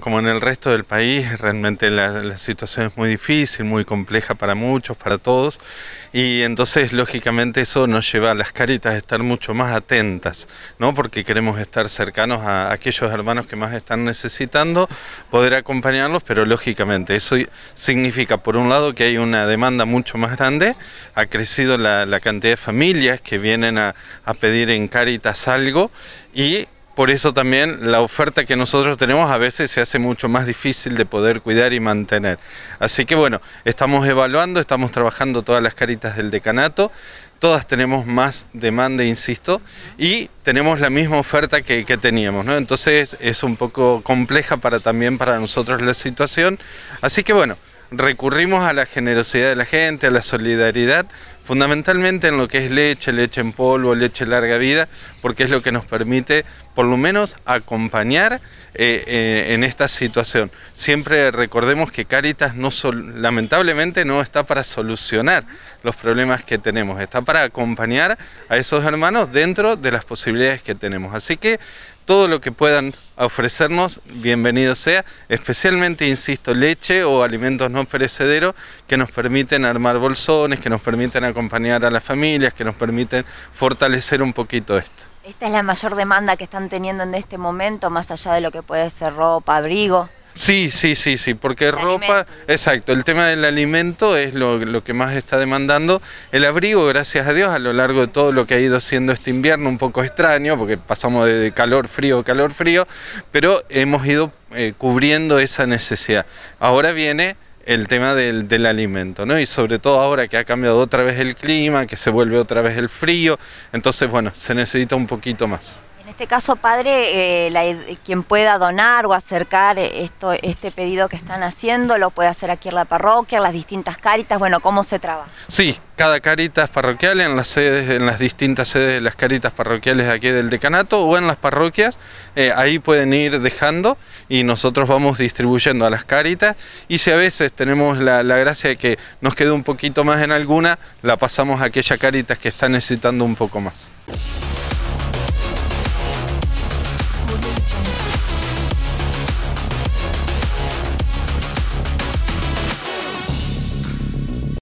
Como en el resto del país, realmente la, situación es muy difícil, muy compleja para muchos, para todos, y entonces lógicamente eso nos lleva a las caritas a estar mucho más atentas, ¿no? porque queremos estar cercanos a aquellos hermanos que más están necesitando, poder acompañarlos, pero lógicamente eso significa por un lado que hay una demanda mucho más grande, ha crecido la, cantidad de familias que vienen a pedir en caritas algo, y por eso también la oferta que nosotros tenemos a veces se hace mucho más difícil de poder cuidar y mantener. Así que bueno, estamos evaluando, estamos trabajando todas las caritas del decanato, todas tenemos más demanda, insisto, y tenemos la misma oferta que, teníamos, ¿no? Entonces es un poco compleja para también para nosotros la situación. Así que bueno, recurrimos a la generosidad de la gente, a la solidaridad, fundamentalmente en lo que es leche, leche en polvo, leche larga vida, porque es lo que nos permite por lo menos acompañar eh, eh, en esta situación. Siempre recordemos que Caritas no lamentablemente no está para solucionar los problemas que tenemos, está para acompañar a esos hermanos dentro de las posibilidades que tenemos. Así que todo lo que puedan ofrecernos, bienvenido sea, especialmente, insisto, leche o alimentos no perecederos que nos permiten armar bolsones, que nos permiten acompañar a las familias, que nos permiten fortalecer un poquito esto. Esta es la mayor demanda que están teniendo en este momento, más allá de lo que puede ser ropa, abrigo. Sí, sí, sí, sí, porque ropa, exacto, el tema del alimento es lo, que más está demandando. El abrigo, gracias a Dios, a lo largo de todo lo que ha ido siendo este invierno, un poco extraño, porque pasamos de calor frío, calor frío, pero hemos ido eh, cubriendo esa necesidad. Ahora viene el tema del, del, alimento, ¿no? Y sobre todo ahora que ha cambiado otra vez el clima, que se vuelve otra vez el frío, entonces, bueno, se necesita un poquito más este caso, padre, eh, quien pueda donar o acercar eh, esto, este pedido que están haciendo, lo puede hacer aquí en la parroquia, en las distintas caritas, bueno, ¿cómo se trabaja? Sí, cada caritas parroquial en las sedes, en las distintas sedes de las caritas parroquiales aquí del decanato o en las parroquias, eh, ahí pueden ir dejando y nosotros vamos distribuyendo a las caritas y si a veces tenemos la, gracia de que nos quede un poquito más en alguna, la pasamos a aquellas caritas que está necesitando un poco más.